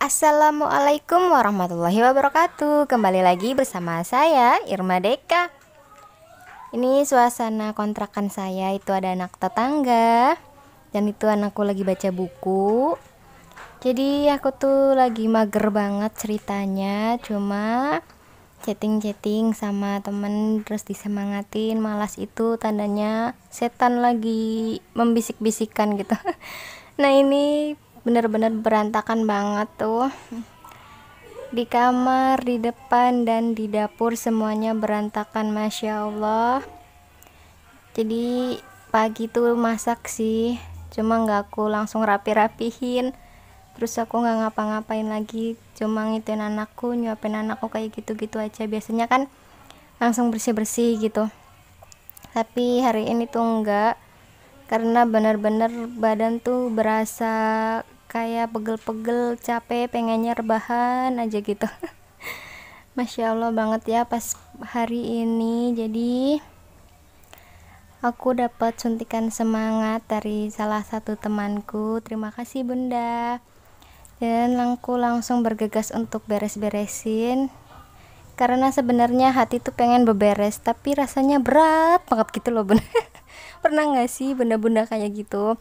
Assalamualaikum warahmatullahi wabarakatuh Kembali lagi bersama saya Irma Deka Ini suasana kontrakan saya Itu ada anak tetangga Dan itu anakku lagi baca buku Jadi aku tuh lagi mager banget ceritanya Cuma chatting-chatting sama temen Terus disemangatin Malas itu tandanya setan lagi membisik bisikan gitu Nah ini bener-bener berantakan banget tuh di kamar, di depan dan di dapur semuanya berantakan Masya Allah jadi pagi tuh masak sih cuma gak aku langsung rapi-rapihin terus aku gak ngapa-ngapain lagi cuma ngituin anakku nyuapin anakku kayak gitu-gitu aja biasanya kan langsung bersih-bersih gitu tapi hari ini tuh enggak karena bener-bener badan tuh berasa kayak pegel-pegel capek pengennya rebahan aja gitu Masya Allah banget ya pas hari ini jadi aku dapat suntikan semangat dari salah satu temanku terima kasih bunda dan aku langsung bergegas untuk beres-beresin karena sebenarnya hati tuh pengen beberes tapi rasanya berat banget gitu loh bunda pernah gak sih bunda-bunda kayak gitu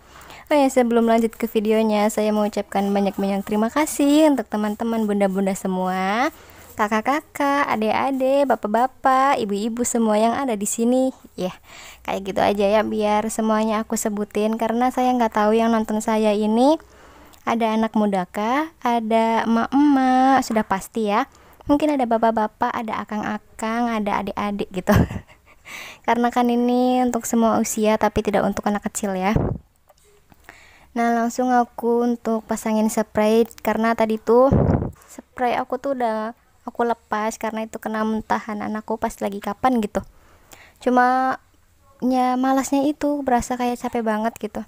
Oh ya, sebelum lanjut ke videonya, saya mengucapkan banyak-banyak terima kasih untuk teman-teman bunda-bunda semua, kakak-kakak, adik-adik, bapak-bapak, ibu-ibu semua yang ada di sini. Ya, yeah, kayak gitu aja ya biar semuanya aku sebutin karena saya nggak tahu yang nonton saya ini ada anak muda kah, ada emak-emak, sudah pasti ya. Mungkin ada bapak-bapak, ada akang-akang, ada adik-adik gitu. karena kan ini untuk semua usia tapi tidak untuk anak kecil ya. Nah langsung aku untuk pasangin spray karena tadi tuh spray aku tuh udah aku lepas karena itu kena mentahan anakku pas lagi kapan gitu. Cuma ya malasnya itu berasa kayak capek banget gitu.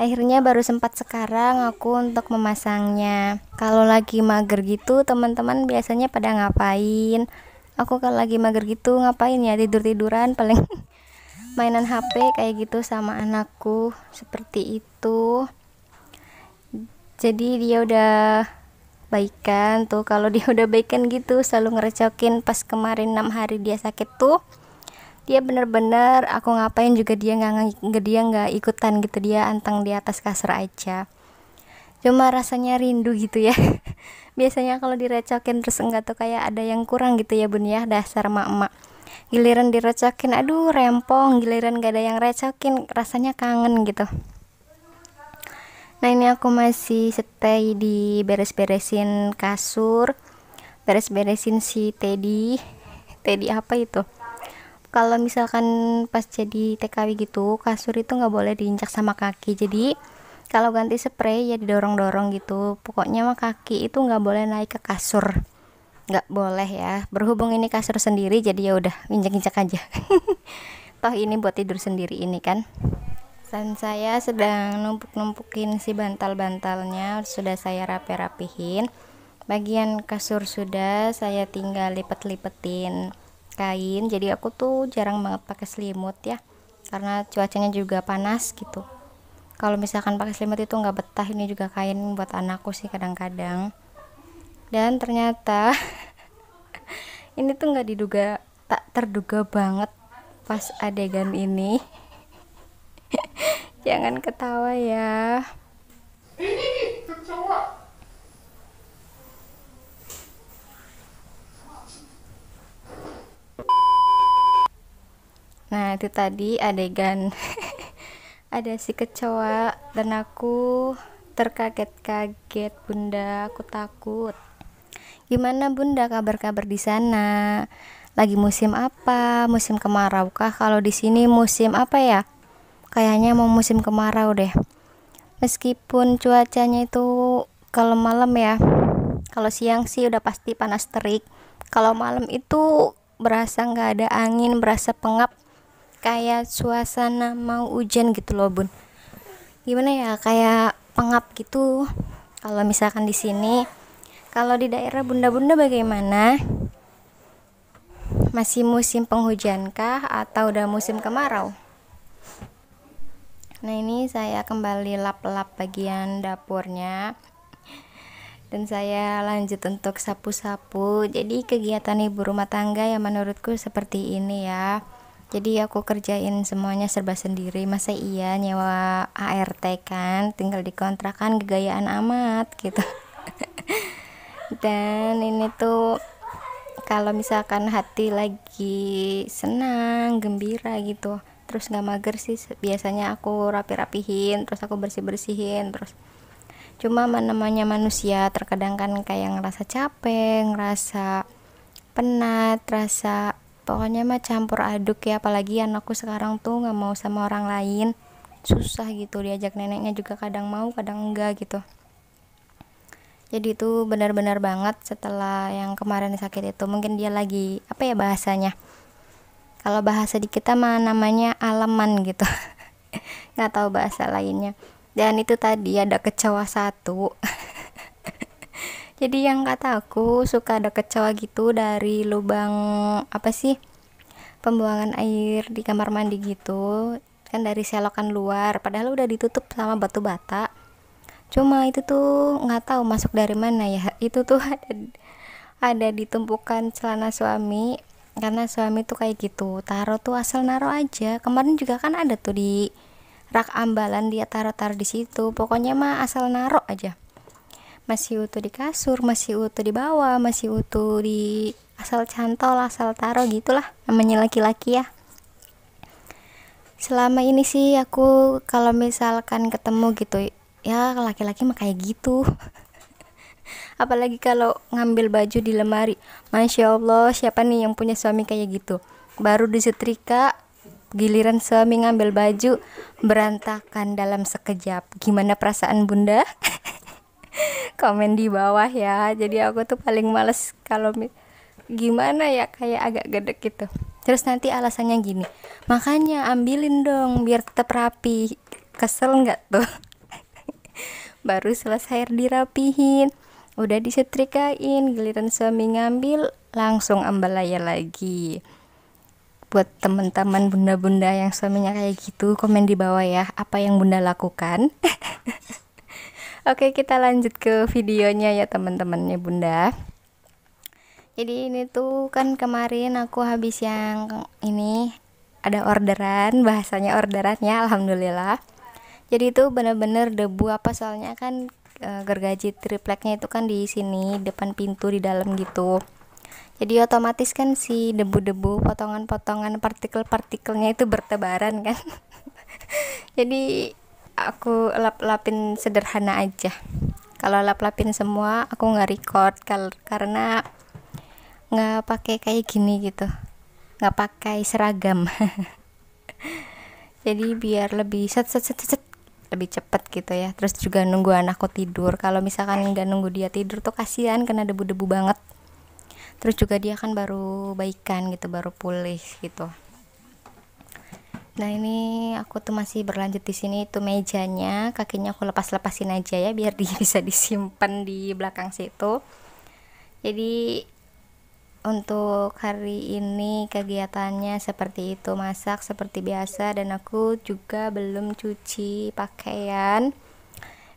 Akhirnya baru sempat sekarang aku untuk memasangnya. Kalau lagi mager gitu teman-teman biasanya pada ngapain? Aku kalau lagi mager gitu ngapain ya tidur-tiduran paling mainan HP kayak gitu sama anakku seperti itu jadi dia udah baikan tuh kalau dia udah baikan gitu selalu ngerecokin pas kemarin enam hari dia sakit tuh dia bener-bener aku ngapain juga dia nggak nggak dia nggak ikutan gitu dia anteng di atas kasur aja cuma rasanya rindu gitu ya biasanya kalau direcokin terus enggak tuh kayak ada yang kurang gitu ya bun ya dasar emak-emak giliran direcokin aduh rempong giliran gak ada yang recokin rasanya kangen gitu nah ini aku masih stay di beres-beresin kasur beres-beresin si Teddy Teddy apa itu kalau misalkan pas jadi TKW gitu kasur itu nggak boleh diinjak sama kaki jadi kalau ganti spray ya didorong-dorong gitu pokoknya mah kaki itu nggak boleh naik ke kasur nggak boleh ya berhubung ini kasur sendiri jadi ya udah injak-injak aja toh ini buat tidur sendiri ini kan dan saya sedang numpuk-numpukin si bantal-bantalnya sudah saya rapi-rapihin bagian kasur sudah saya tinggal lipet-lipetin kain jadi aku tuh jarang banget pakai selimut ya karena cuacanya juga panas gitu kalau misalkan pakai selimut itu nggak betah ini juga kain buat anakku sih kadang-kadang dan ternyata ini tuh nggak diduga tak terduga banget pas adegan ini jangan ketawa ya Nah, itu tadi adegan ada si kecoa dan aku terkaget-kaget, Bunda, aku takut. Gimana Bunda kabar-kabar di sana? Lagi musim apa? Musim kemarau kah? Kalau di sini musim apa ya? Kayaknya mau musim kemarau deh. Meskipun cuacanya itu kalau malam ya, kalau siang sih udah pasti panas terik. Kalau malam itu berasa nggak ada angin, berasa pengap, kayak suasana mau hujan gitu loh bun. Gimana ya, kayak pengap gitu. Kalau misalkan di sini kalau di daerah bunda-bunda bagaimana? Masih musim penghujan kah atau udah musim kemarau? Nah ini saya kembali lap-lap bagian dapurnya dan saya lanjut untuk sapu-sapu jadi kegiatan ibu rumah tangga yang menurutku seperti ini ya jadi aku kerjain semuanya serba sendiri masa iya nyewa ART kan tinggal dikontrakan kegayaan amat gitu dan ini tuh kalau misalkan hati lagi senang gembira gitu terus nggak mager sih biasanya aku rapi-rapihin terus aku bersih-bersihin terus cuma namanya manusia terkadang kan kayak ngerasa capek ngerasa penat rasa pokoknya mah campur aduk ya apalagi anakku sekarang tuh nggak mau sama orang lain susah gitu diajak neneknya juga kadang mau kadang enggak gitu jadi itu benar-benar banget setelah yang kemarin sakit itu mungkin dia lagi apa ya bahasanya kalau bahasa di kita mah namanya aleman gitu nggak tahu bahasa lainnya dan itu tadi ada kecewa satu jadi yang kata aku suka ada kecewa gitu dari lubang apa sih pembuangan air di kamar mandi gitu kan dari selokan luar padahal udah ditutup sama batu bata cuma itu tuh nggak tahu masuk dari mana ya itu tuh ada ada di tumpukan celana suami karena suami tuh kayak gitu taruh tuh asal naro aja kemarin juga kan ada tuh di rak ambalan dia taruh-taruh di situ pokoknya mah asal naruh aja masih utuh di kasur masih utuh di bawah masih utuh di asal cantol asal taruh gitulah namanya laki-laki ya selama ini sih aku kalau misalkan ketemu gitu ya laki-laki mah kayak gitu apalagi kalau ngambil baju di lemari masya allah siapa nih yang punya suami kayak gitu baru disetrika giliran suami ngambil baju berantakan dalam sekejap gimana perasaan bunda komen di bawah ya jadi aku tuh paling males kalau gimana ya kayak agak gede gitu terus nanti alasannya gini makanya ambilin dong biar tetap rapi kesel nggak tuh baru selesai dirapihin udah disetrikain giliran suami ngambil langsung ambalaya lagi buat teman-teman bunda-bunda yang suaminya kayak gitu komen di bawah ya apa yang bunda lakukan Oke kita lanjut ke videonya ya teman-temannya bunda jadi ini tuh kan kemarin aku habis yang ini ada orderan bahasanya orderannya alhamdulillah jadi itu bener-bener debu apa soalnya kan e, gergaji tripleknya itu kan di sini depan pintu di dalam gitu jadi otomatis kan si debu-debu potongan-potongan partikel-partikelnya itu bertebaran kan jadi aku lap-lapin sederhana aja kalau lap-lapin semua aku nggak record kal karena nggak pakai kayak gini gitu nggak pakai seragam jadi biar lebih set set set set lebih cepat gitu ya terus juga nunggu anakku tidur kalau misalkan nggak nunggu dia tidur tuh kasihan kena debu-debu banget terus juga dia kan baru baikan gitu baru pulih gitu nah ini aku tuh masih berlanjut di sini itu mejanya kakinya aku lepas-lepasin aja ya biar dia bisa disimpan di belakang situ jadi untuk hari ini kegiatannya seperti itu masak seperti biasa dan aku juga belum cuci pakaian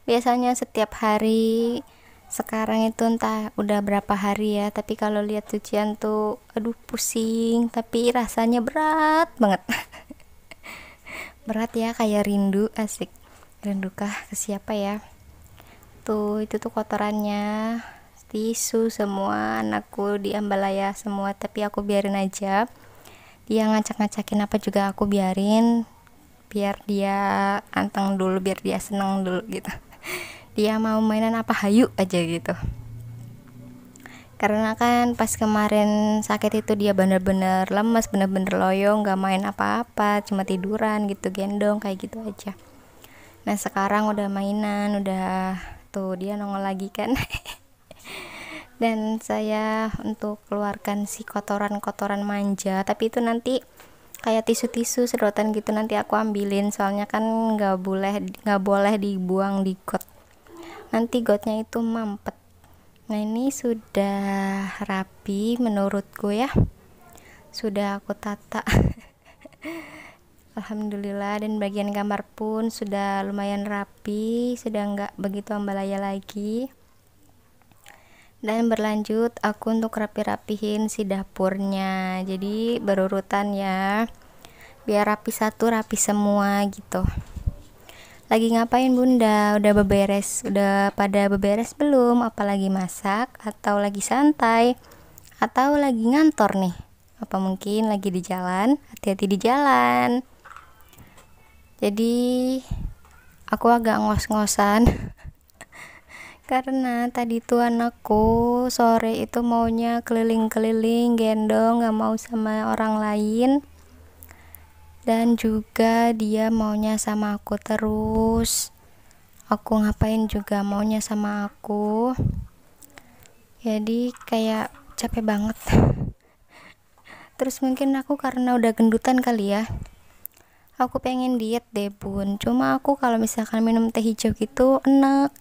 biasanya setiap hari sekarang itu entah udah berapa hari ya tapi kalau lihat cucian tuh aduh pusing tapi rasanya berat banget berat ya kayak rindu asik rindukah ke siapa ya tuh itu tuh kotorannya tisu semua anakku di ambalaya semua tapi aku biarin aja dia ngacak-ngacakin apa juga aku biarin biar dia anteng dulu biar dia seneng dulu gitu dia mau mainan apa hayu aja gitu karena kan pas kemarin sakit itu dia bener-bener lemes bener-bener loyo nggak main apa-apa cuma tiduran gitu gendong kayak gitu aja nah sekarang udah mainan udah tuh dia nongol lagi kan dan saya untuk keluarkan si kotoran-kotoran manja tapi itu nanti kayak tisu-tisu sedotan gitu nanti aku ambilin soalnya kan nggak boleh nggak boleh dibuang di got nanti gotnya itu mampet nah ini sudah rapi menurutku ya sudah aku tata Alhamdulillah dan bagian gambar pun sudah lumayan rapi sudah nggak begitu ambalaya lagi dan berlanjut aku untuk rapi-rapihin si dapurnya jadi berurutan ya biar rapi satu rapi semua gitu lagi ngapain bunda udah beberes udah pada beberes belum apalagi masak atau lagi santai atau lagi ngantor nih apa mungkin lagi di jalan hati-hati di jalan jadi aku agak ngos-ngosan karena tadi tuh anakku sore itu maunya keliling-keliling gendong gak mau sama orang lain dan juga dia maunya sama aku terus aku ngapain juga maunya sama aku jadi kayak capek banget terus mungkin aku karena udah gendutan kali ya aku pengen diet deh bun cuma aku kalau misalkan minum teh hijau gitu enak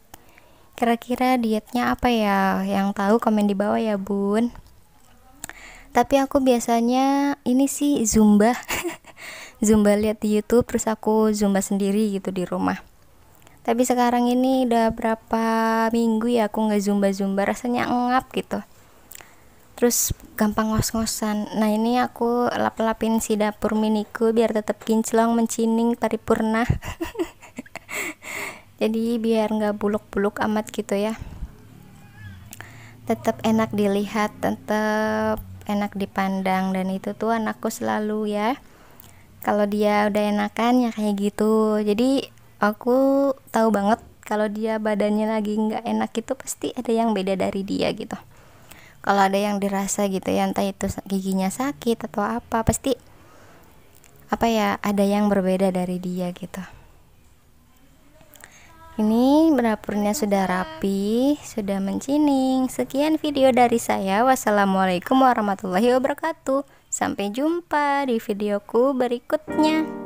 Kira-kira dietnya apa ya? Yang tahu komen di bawah ya, Bun. Tapi aku biasanya ini sih zumba. zumba lihat di YouTube terus aku zumba sendiri gitu di rumah. Tapi sekarang ini udah berapa minggu ya aku nggak zumba-zumba rasanya engap gitu. Terus gampang ngos-ngosan. Nah, ini aku lap-lapin si dapur miniku biar tetap kinclong mencining paripurna. jadi biar nggak buluk-buluk amat gitu ya tetap enak dilihat tetap enak dipandang dan itu tuh anakku selalu ya kalau dia udah enakan ya kayak gitu jadi aku tahu banget kalau dia badannya lagi nggak enak itu pasti ada yang beda dari dia gitu kalau ada yang dirasa gitu ya entah itu giginya sakit atau apa pasti apa ya ada yang berbeda dari dia gitu ini dapurnya sudah rapi, sudah mencining. Sekian video dari saya. Wassalamualaikum warahmatullahi wabarakatuh. Sampai jumpa di videoku berikutnya.